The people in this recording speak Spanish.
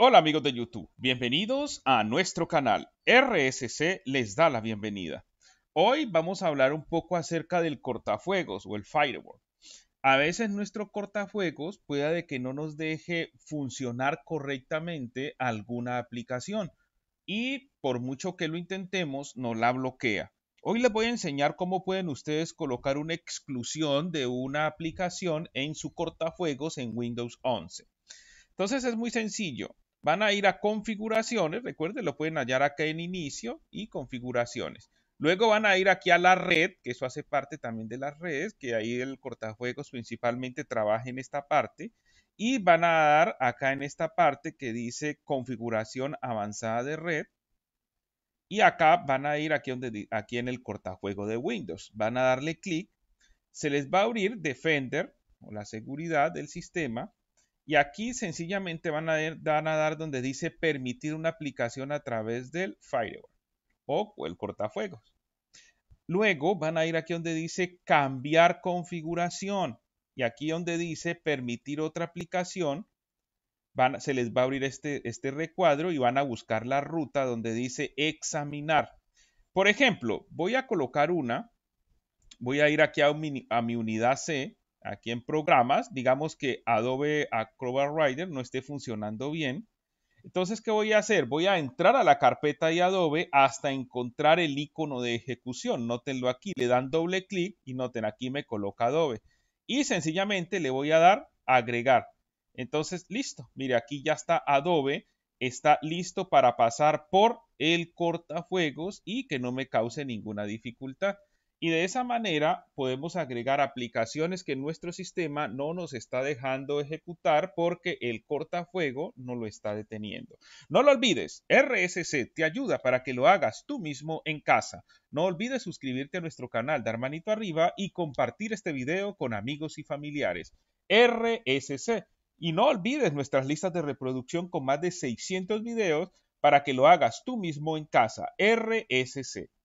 Hola amigos de YouTube, bienvenidos a nuestro canal. RSC les da la bienvenida. Hoy vamos a hablar un poco acerca del cortafuegos o el firewall. A veces nuestro cortafuegos puede de que no nos deje funcionar correctamente alguna aplicación y por mucho que lo intentemos nos la bloquea. Hoy les voy a enseñar cómo pueden ustedes colocar una exclusión de una aplicación en su cortafuegos en Windows 11. Entonces es muy sencillo. Van a ir a configuraciones, recuerden, lo pueden hallar acá en inicio y configuraciones. Luego van a ir aquí a la red, que eso hace parte también de las redes, que ahí el cortajuegos principalmente trabaja en esta parte. Y van a dar acá en esta parte que dice configuración avanzada de red. Y acá van a ir aquí, donde, aquí en el cortajuego de Windows. Van a darle clic. Se les va a abrir Defender o la seguridad del sistema. Y aquí sencillamente van a, a dar donde dice permitir una aplicación a través del firewall o el cortafuegos. Luego van a ir aquí donde dice cambiar configuración. Y aquí donde dice permitir otra aplicación, van, se les va a abrir este, este recuadro y van a buscar la ruta donde dice examinar. Por ejemplo, voy a colocar una, voy a ir aquí a, a mi unidad C aquí en programas, digamos que Adobe Acrobat Rider no esté funcionando bien. Entonces, ¿qué voy a hacer? Voy a entrar a la carpeta de Adobe hasta encontrar el icono de ejecución. Nótenlo aquí, le dan doble clic y noten aquí me coloca Adobe. Y sencillamente le voy a dar agregar. Entonces, listo. Mire, aquí ya está Adobe. Está listo para pasar por el cortafuegos y que no me cause ninguna dificultad. Y de esa manera podemos agregar aplicaciones que nuestro sistema no nos está dejando ejecutar porque el cortafuego no lo está deteniendo. No lo olvides, RSC te ayuda para que lo hagas tú mismo en casa. No olvides suscribirte a nuestro canal, dar manito arriba y compartir este video con amigos y familiares. RSC. Y no olvides nuestras listas de reproducción con más de 600 videos para que lo hagas tú mismo en casa. RSC.